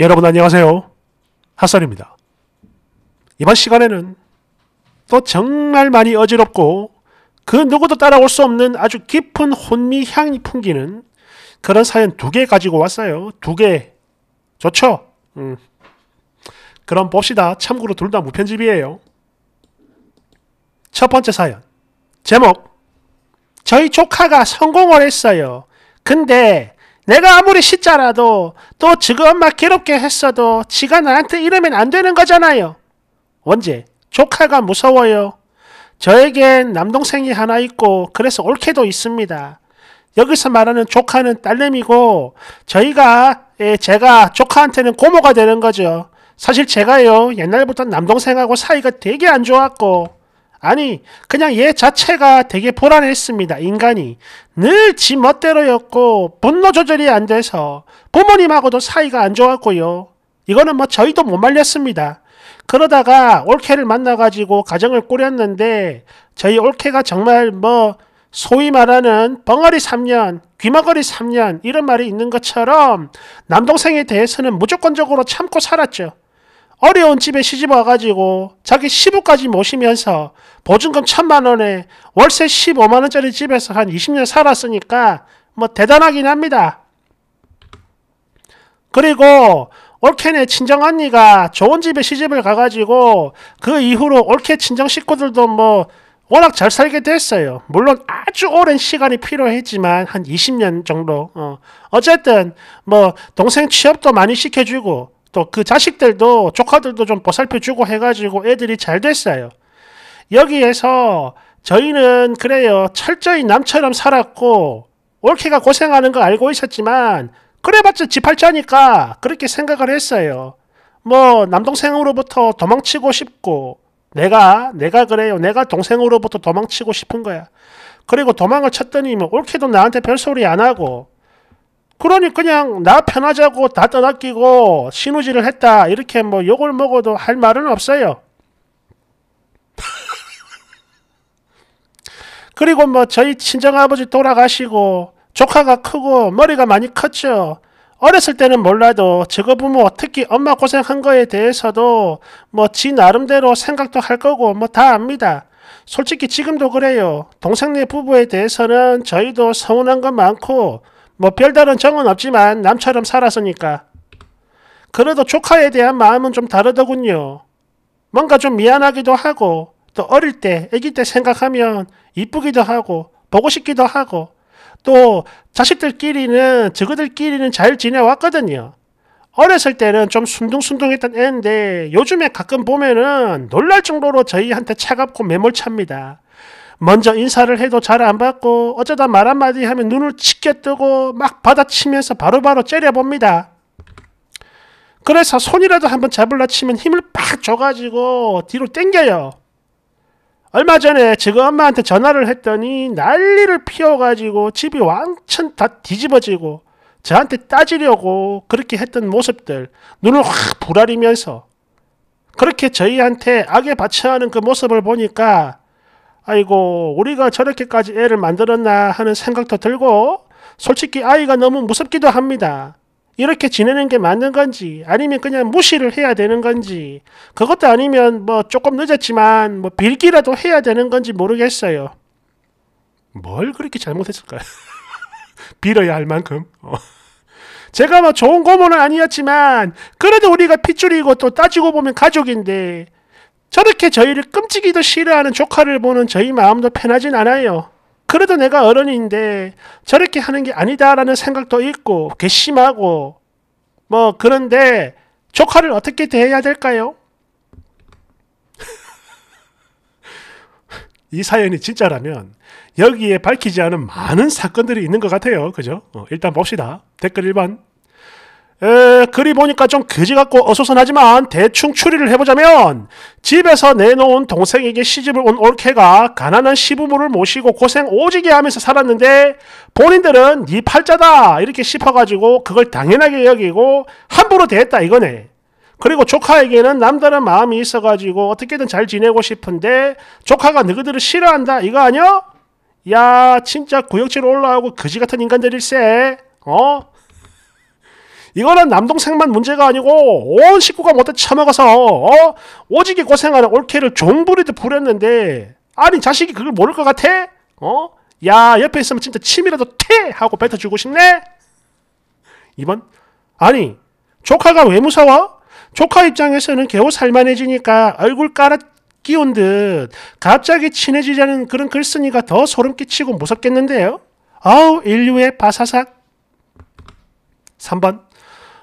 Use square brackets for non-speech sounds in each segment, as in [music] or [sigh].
여러분 안녕하세요. 핫설입니다. 이번 시간에는 또 정말 많이 어지럽고 그 누구도 따라올 수 없는 아주 깊은 혼미향이 풍기는 그런 사연 두 개 가지고 왔어요. 두 개. 좋죠? 음. 그럼 봅시다. 참고로 둘 다 무편집이에요. 첫 번째 사연. 제목. 저희 조카가 성공을 했어요. 근데 내가 아무리 시자라도 또 지금 막 괴롭게 했어도 지가 나한테 이러면 안 되는 거잖아요. 언제? 조카가 무서워요. 저에겐 남동생이 하나 있고 그래서 올케도 있습니다. 여기서 말하는 조카는 딸내미고 저희가 예, 제가 조카한테는 고모가 되는 거죠. 사실 제가요 옛날부터 남동생하고 사이가 되게 안 좋았고 아니 그냥 얘 자체가 되게 불안했습니다. 인간이 늘 지 멋대로였고 분노 조절이 안 돼서 부모님하고도 사이가 안 좋았고요. 이거는 뭐 저희도 못 말렸습니다. 그러다가 올케를 만나가지고 가정을 꾸렸는데 저희 올케가 정말 뭐 소위 말하는 벙어리 3년, 귀마거리 3년 이런 말이 있는 것처럼 남동생에 대해서는 무조건적으로 참고 살았죠. 어려운 집에 시집 와가지고 자기 시부까지 모시면서 보증금 천만 원에 월세 15만 원짜리 집에서 한 20년 살았으니까 뭐 대단하긴 합니다. 그리고 올케네 친정 언니가 좋은 집에 시집을 가가지고 그 이후로 올케 친정 식구들도 뭐 워낙 잘 살게 됐어요. 물론 아주 오랜 시간이 필요했지만 한 20년 정도. 어. 어쨌든 뭐 동생 취업도 많이 시켜주고 또그 자식들도 조카들도 좀 보살펴주고 해가지고 애들이 잘 됐어요. 여기에서 저희는 그래요. 철저히 남처럼 살았고 올케가 고생하는 거 알고 있었지만 그래봤자 지팔자니까 그렇게 생각을 했어요. 뭐 남동생으로부터 도망치고 싶고 내가 내가 그래요. 내가 동생으로부터 도망치고 싶은 거야. 그리고 도망을 쳤더니 뭐 올케도 나한테 별소리 안 하고 그러니 그냥 나 편하자고 다 떠맡기고 신우질을 했다 이렇게 뭐 욕을 먹어도 할 말은 없어요. [laughs] 그리고 뭐 저희 친정아버지 돌아가시고 조카가 크고 머리가 많이 컸죠. 어렸을 때는 몰라도 저거 부모 특히 엄마 고생한 거에 대해서도 뭐지 나름대로 생각도 할 거고 뭐 다 압니다. 솔직히 지금도 그래요. 동생네 부부에 대해서는 저희도 서운한 건 많고 뭐 별다른 정은 없지만 남처럼 살았으니까. 그래도 조카에 대한 마음은 좀 다르더군요. 뭔가 좀 미안하기도 하고 또 어릴 때애기때 생각하면 이쁘기도 하고 보고 싶기도 하고 또 자식들끼리는 저그들끼리는 잘 지내왔거든요. 어렸을 때는 좀 순둥순둥했던 애인데 요즘에 가끔 보면은 놀랄 정도로 저희한테 차갑고 매몰찹니다. 먼저 인사를 해도 잘 안 받고 어쩌다 말 한마디 하면 눈을 치켜 뜨고 막 받아치면서 바로바로 째려봅니다. 그래서 손이라도 한번 잡을라 치면 힘을 팍 줘가지고 뒤로 땡겨요. 얼마 전에 지금 엄마한테 전화를 했더니 난리를 피워가지고 집이 완전 다 뒤집어지고 저한테 따지려고 그렇게 했던 모습들 눈을 확 부라리면서 그렇게 저희한테 악에 바쳐하는 그 모습을 보니까 아이고 우리가 저렇게까지 애를 만들었나 하는 생각도 들고 솔직히 아이가 너무 무섭기도 합니다. 이렇게 지내는 게 맞는 건지 아니면 그냥 무시를 해야 되는 건지 그것도 아니면 뭐 조금 늦었지만 뭐 빌기라도 해야 되는 건지 모르겠어요. 뭘 그렇게 잘못했을까요? [laughs] 빌어야 할 만큼. 어. 제가 뭐 좋은 고모는 아니었지만 그래도 우리가 핏줄이고 또 따지고 보면 가족인데 저렇게 저희를 끔찍이도 싫어하는 조카를 보는 저희 마음도 편하진 않아요. 그래도 내가 어른인데 저렇게 하는 게 아니다라는 생각도 있고 괘씸하고 뭐 그런데 조카를 어떻게 대해야 될까요? [laughs] 이 사연이 진짜라면 여기에 밝히지 않은 많은 사건들이 있는 것 같아요. 그죠? 어, 일단 봅시다. 댓글 1번. 에, 그리 보니까 좀 그지 같고 어수선하지만 대충 추리를 해보자면 집에서 내놓은 동생에게 시집을 온 올케가 가난한 시부모를 모시고 고생 오지게 하면서 살았는데 본인들은 네 팔자다 이렇게 싶어가지고 그걸 당연하게 여기고 함부로 대했다 이거네. 그리고 조카에게는 남다른 마음이 있어가지고 어떻게든 잘 지내고 싶은데 조카가 너희들을 싫어한다 이거 아니야? 야 진짜 구역질 올라오고 그지 같은 인간들일세. 어? 이거는 남동생만 문제가 아니고 온 식구가 못해 참먹어서 어? 오지게 고생하는 올케를 종부리듯 부렸는데 아니 자식이 그걸 모를 것 같아? 어? 야 옆에 있으면 진짜 침이라도 퇴! 하고 뱉어주고 싶네? 2번 아니 조카가 왜 무서워? 조카 입장에서는 겨우 살만해지니까 얼굴 깔아 끼운 듯 갑자기 친해지자는 그런 글쓴이가 더 소름 끼치고 무섭겠는데요? 아우 인류의 바사삭 3번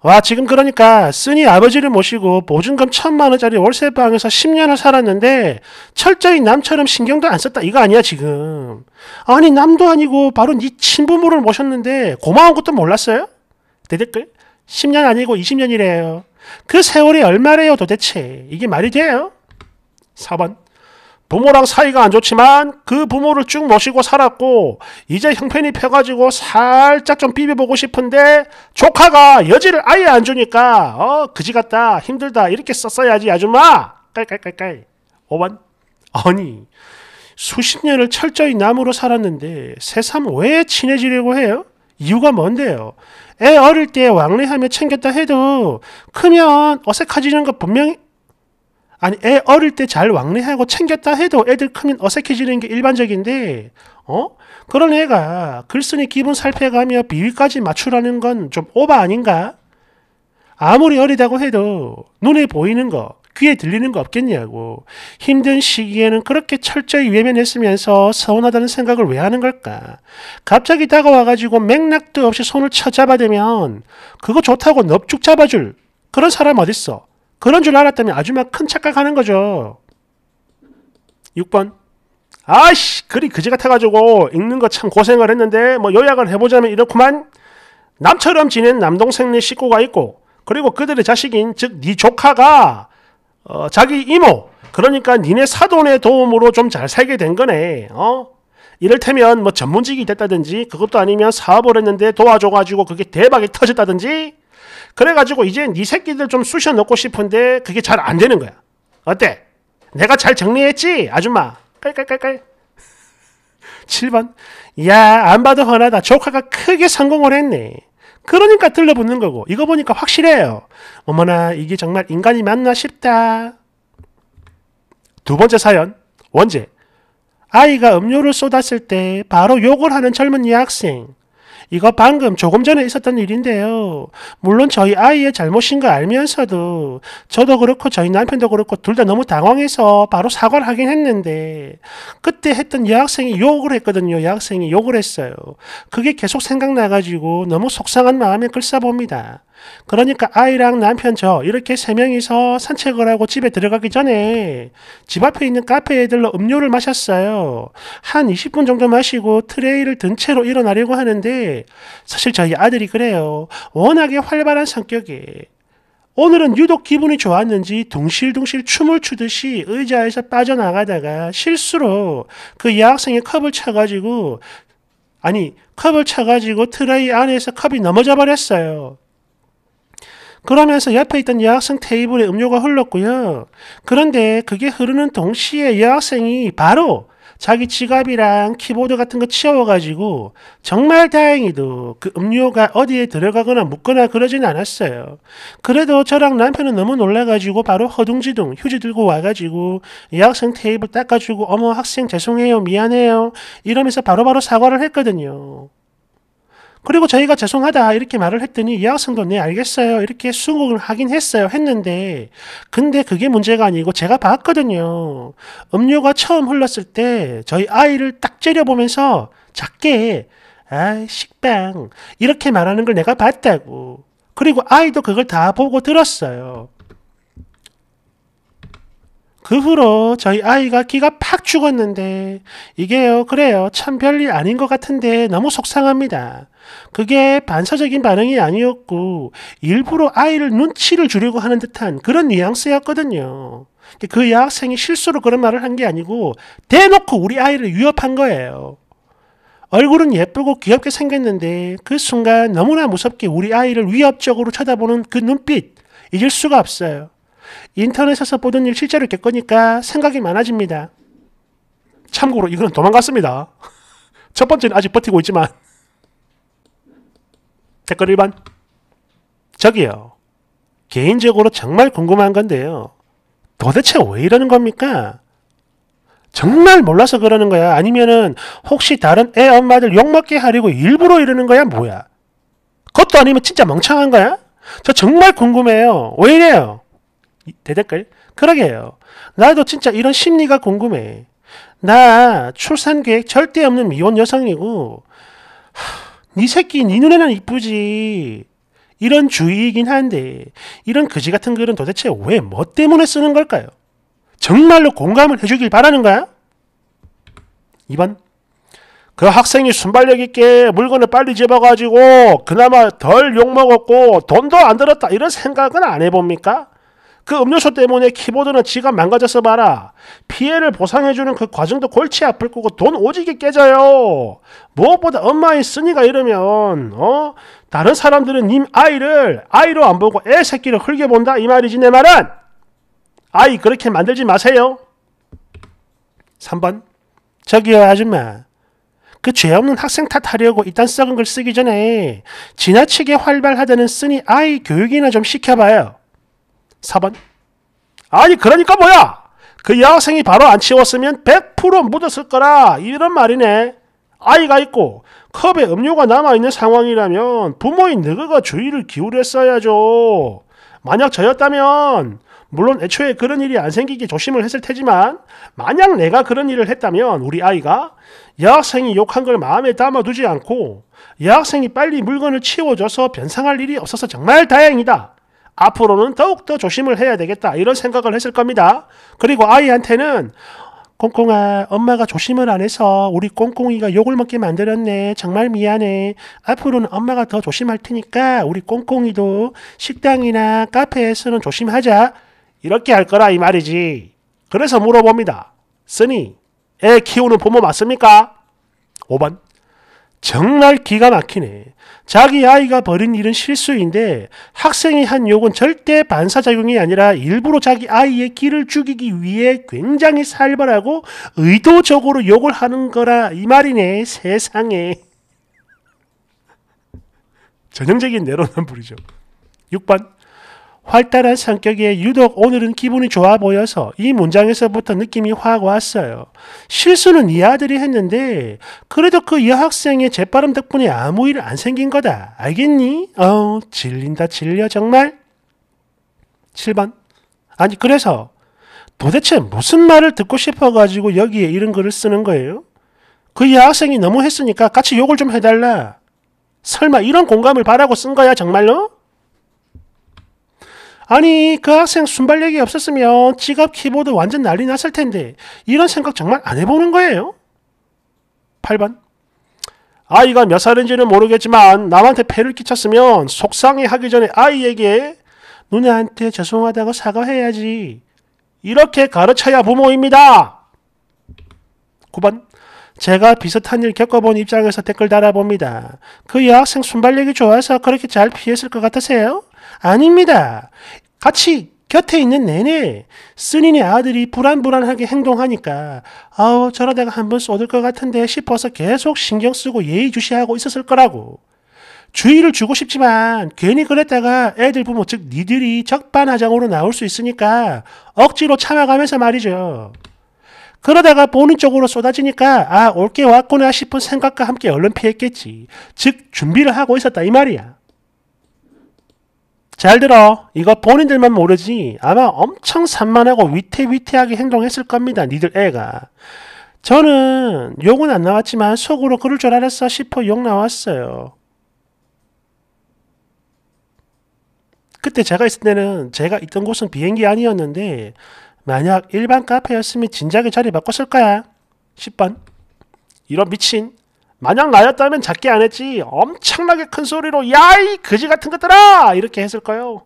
와 지금 그러니까 쓰니 아버지를 모시고 보증금 천만 원짜리 월세방에서 10년을 살았는데 철저히 남처럼 신경도 안 썼다 이거 아니야 지금 아니 남도 아니고 바로 네 친부모를 모셨는데 고마운 것도 몰랐어요? 대댓글 10년 아니고 20년이래요 그 세월이 얼마래요 도대체 이게 말이 돼요? 4번 부모랑 사이가 안 좋지만 그 부모를 쭉 모시고 살았고 이제 형편이 펴가지고 살짝 좀 비벼보고 싶은데 조카가 여지를 아예 안 주니까 어 그지 같다 힘들다 이렇게 썼어야지 아줌마 깔깔깔깔 5번 아니 수십 년을 철저히 남으로 살았는데 새삼 왜 친해지려고 해요? 이유가 뭔데요? 애 어릴 때 왕래하며 챙겼다 해도 크면 어색해지는 거 분명히 아니 애 어릴 때 잘 왕래하고 챙겼다 해도 애들 크면 어색해지는 게 일반적인데 어 그런 애가 글쓴이 기분 살펴가며 비위까지 맞추라는 건 좀 오바 아닌가? 아무리 어리다고 해도 눈에 보이는 거 귀에 들리는 거 없겠냐고 힘든 시기에는 그렇게 철저히 외면했으면서 서운하다는 생각을 왜 하는 걸까? 갑자기 다가와가지고 맥락도 없이 손을 쳐잡아대면 그거 좋다고 넙죽 잡아줄 그런 사람 어딨어? 그런 줄 알았다면 아주마큰 착각하는 거죠. 6번 아씨 글이 그지 같아가지고 읽는 거 참 고생을 했는데 뭐 요약을 해보자면 이렇구만 남처럼 지낸 남동생네 식구가 있고 그리고 그들의 자식인 즉 네 조카가 어, 자기 이모 그러니까 니네 사돈의 도움으로 좀 잘 살게 된 거네. 어? 이를테면 뭐 전문직이 됐다든지 그것도 아니면 사업을 했는데 도와줘가지고 그게 대박이 터졌다든지 그래가지고 이젠 이 네 새끼들 좀 쑤셔 넣고 싶은데 그게 잘 안 되는 거야. 어때? 내가 잘 정리했지? 아줌마. 깔깔깔깔. 7번. [laughs] 야, 안 봐도 훤나다 조카가 크게 성공을 했네. 그러니까 들러붙는 거고. 이거 보니까 확실해요. 어머나, 이게 정말 인간이 맞나 싶다. 두 번째 사연. 원제. 아이가 음료를 쏟았을 때 바로 욕을 하는 젊은 여학생. 이거 방금 조금 전에 있었던 일인데요. 물론 저희 아이의 잘못인 거 알면서도 저도 그렇고 저희 남편도 그렇고 둘 다 너무 당황해서 바로 사과를 하긴 했는데 그때 했던 여학생이 욕을 했거든요. 여학생이 욕을 했어요. 그게 계속 생각나가지고 너무 속상한 마음에 글써봅니다. 그러니까 아이랑 남편 저 이렇게 세 명이서 산책을 하고 집에 들어가기 전에 집 앞에 있는 카페에 들러 음료를 마셨어요. 한 20분 정도 마시고 트레이를 든 채로 일어나려고 하는데 사실 저희 아들이 그래요. 워낙에 활발한 성격에 오늘은 유독 기분이 좋았는지 둥실둥실 춤을 추듯이 의자에서 빠져나가다가 실수로 그 여학생의 컵을 쳐가지고 아니 컵을 쳐가지고 트레이 안에서 컵이 넘어져 버렸어요. 그러면서 옆에 있던 여학생 테이블에 음료가 흘렀고요. 그런데 그게 흐르는 동시에 여학생이 바로 자기 지갑이랑 키보드 같은 거 치워가지고 정말 다행히도 그 음료가 어디에 들어가거나 묻거나 그러진 않았어요. 그래도 저랑 남편은 너무 놀라가지고 바로 허둥지둥 휴지 들고 와가지고 여학생 테이블 닦아주고 어머 학생 죄송해요 미안해요 이러면서 바로바로 바로 사과를 했거든요. 그리고 저희가 죄송하다 이렇게 말을 했더니 이 학생도 네 알겠어요 이렇게 수긍을 하긴 했어요 했는데 근데 그게 문제가 아니고 제가 봤거든요. 음료가 처음 흘렀을 때 저희 아이를 딱 째려보면서 작게 아 식빵 이렇게 말하는 걸 내가 봤다고 그리고 아이도 그걸 다 보고 들었어요. 그 후로 저희 아이가 키가 팍 죽었는데 이게요 그래요 참 별일 아닌 것 같은데 너무 속상합니다. 그게 반사적인 반응이 아니었고 일부러 아이를 눈치를 주려고 하는 듯한 그런 뉘앙스였거든요. 그 여학생이 실수로 그런 말을 한 게 아니고 대놓고 우리 아이를 위협한 거예요. 얼굴은 예쁘고 귀엽게 생겼는데 그 순간 너무나 무섭게 우리 아이를 위협적으로 쳐다보는 그 눈빛 잊을 수가 없어요. 인터넷에서 보던 일 실제로 겪으니까 생각이 많아집니다. 참고로 이거는 도망갔습니다. [laughs] 첫 번째는 아직 버티고 있지만 댓글 1번 저기요. 개인적으로 정말 궁금한 건데요. 도대체 왜 이러는 겁니까? 정말 몰라서 그러는 거야? 아니면은 혹시 다른 애 엄마들 욕먹게 하려고 일부러 이러는 거야? 뭐야? 그것도 아니면 진짜 멍청한 거야? 저 정말 궁금해요. 왜 이래요? 대댓글 그러게 요 나도 진짜 이런 심리가 궁금해. 나 출산 계획 절대 없는 미혼 여성이고 하, 네 새끼 네 눈에는 이쁘지. 이런 주의이긴 한데 이런 그지 같은 글은 도대체 왜 뭐 때문에 쓰는 걸까요? 정말로 공감을 해주길 바라는 거야? 2번 그 학생이 순발력 있게 물건을 빨리 집어가지고 그나마 덜 욕먹었고 돈도 안 들었다 이런 생각은 안 해봅니까? 그 음료수 때문에 키보드는 지가 망가져서 봐라. 피해를 보상해주는 그 과정도 골치 아플 거고 돈 오지게 깨져요. 무엇보다 엄마인 쓰니가 이러면 어 다른 사람들은 님 아이를 아이로 안 보고 애 새끼를 흘겨 본다 이 말이지 내 말은. 아이 그렇게 만들지 마세요. 3번 저기요 아줌마 그 죄 없는 학생 탓하려고 이딴 썩은 글 쓰기 전에 지나치게 활발하다는 쓰니 아이 교육이나 좀 시켜봐요. 4번. 아니 그러니까 뭐야? 그 여학생이 바로 안 치웠으면 100% 묻었을 거라 이런 말이네. 아이가 있고 컵에 음료가 남아있는 상황이라면 부모인 너그가 주의를 기울였어야죠. 만약 저였다면 물론 애초에 그런 일이 안 생기게 조심을 했을 테지만 만약 내가 그런 일을 했다면 우리 아이가 여학생이 욕한 걸 마음에 담아두지 않고 여학생이 빨리 물건을 치워줘서 변상할 일이 없어서 정말 다행이다. 앞으로는 더욱더 조심을 해야 되겠다 이런 생각을 했을 겁니다. 그리고 아이한테는 꽁꽁아 엄마가 조심을 안 해서 우리 꽁꽁이가 욕을 먹게 만들었네 정말 미안해 앞으로는 엄마가 더 조심할 테니까 우리 꽁꽁이도 식당이나 카페에서는 조심하자 이렇게 할 거라 이 말이지 그래서 물어봅니다 쓰니 애 키우는 부모 맞습니까? 5번 정말 기가 막히네. 자기 아이가 벌인 일은 실수인데 학생이 한 욕은 절대 반사작용이 아니라 일부러 자기 아이의 기를 죽이기 위해 굉장히 살벌하고 의도적으로 욕을 하는 거라 이 말이네. 세상에. 전형적인 내로남불이죠. 6번. 활달한 성격에 유독 오늘은 기분이 좋아 보여서 이 문장에서부터 느낌이 확 왔어요. 실수는 이 아들이 했는데 그래도 그 여학생의 재빠름 덕분에 아무 일 안 생긴 거다. 알겠니? 어 질린다 질려 정말. 7번 아니 그래서 도대체 무슨 말을 듣고 싶어가지고 여기에 이런 글을 쓰는 거예요? 그 여학생이 너무 했으니까 같이 욕을 좀 해달라. 설마 이런 공감을 바라고 쓴 거야 정말로? 아니 그 학생 순발력이 없었으면 지갑 키보드 완전 난리 났을 텐데 이런 생각 정말 안 해보는 거예요? 8번 아이가 몇 살인지는 모르겠지만 남한테 폐를 끼쳤으면 속상해하기 전에 아이에게 누나한테 죄송하다고 사과해야지 이렇게 가르쳐야 부모입니다. 9번 제가 비슷한 일 겪어본 입장에서 댓글 달아봅니다. 그 여학생 순발력이 좋아서 그렇게 잘 피했을 것 같으세요? 아닙니다. 같이 곁에 있는 내내 쓴인의 아들이 불안불안하게 행동하니까 아우 저러다가 한 번 쏟을 것 같은데 싶어서 계속 신경 쓰고 예의주시하고 있었을 거라고. 주의를 주고 싶지만 괜히 그랬다가 애들 부모 즉 니들이 적반하장으로 나올 수 있으니까 억지로 참아가면서 말이죠. 그러다가 보는 쪽으로 쏟아지니까 아올게 왔구나 싶은 생각과 함께 얼른 피했겠지. 즉 준비를 하고 있었다 이 말이야. 잘 들어. 이거 본인들만 모르지. 아마 엄청 산만하고 위태위태하게 행동했을 겁니다. 니들 애가. 저는 욕은 안 나왔지만 속으로 그럴 줄 알았어 싶어 욕 나왔어요. 그때 제가 있을 때는 제가 있던 곳은 비행기 아니었는데 만약 일반 카페였으면 진작에 자리 바꿨을 거야. 10번. 이런 미친. 만약 나였다면 작게 안 했지 엄청나게 큰 소리로 야이 그지 같은 것들아 이렇게 했을 거요.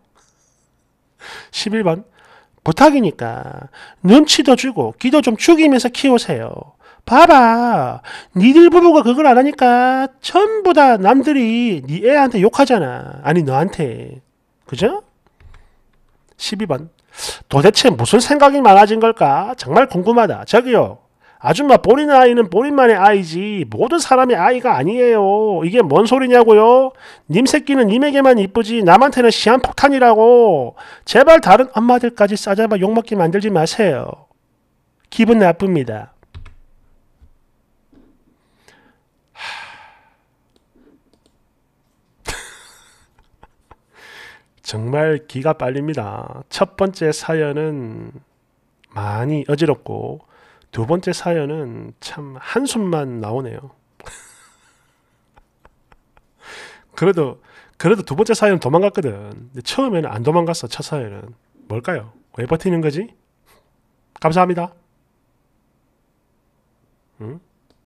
11번 부탁이니까 눈치도 주고 기도 좀 죽이면서 키우세요. 봐봐 니들 부부가 그걸 안 하니까 전부 다 남들이 니 애한테 욕하잖아. 아니 너한테 그죠? 12번 도대체 무슨 생각이 많아진 걸까? 정말 궁금하다. 저기요 아줌마 본인 아이는 본인만의 아이지 모든 사람이 아이가 아니에요. 이게 뭔 소리냐고요? 님 새끼는 님에게만 이쁘지 남한테는 시한폭탄이라고. 제발 다른 엄마들까지 싸잡아 욕먹게 만들지 마세요. 기분 나쁩니다. 정말 기가 빨립니다. 첫 번째 사연은 많이 어지럽고 두 번째 사연은 참 한숨만 나오네요. [laughs] 그래도 그래도 두 번째 사연 도망갔거든. 근데 처음에는 안 도망갔어. 첫 사연은 뭘까요? 왜 버티는 거지? 감사합니다. 응?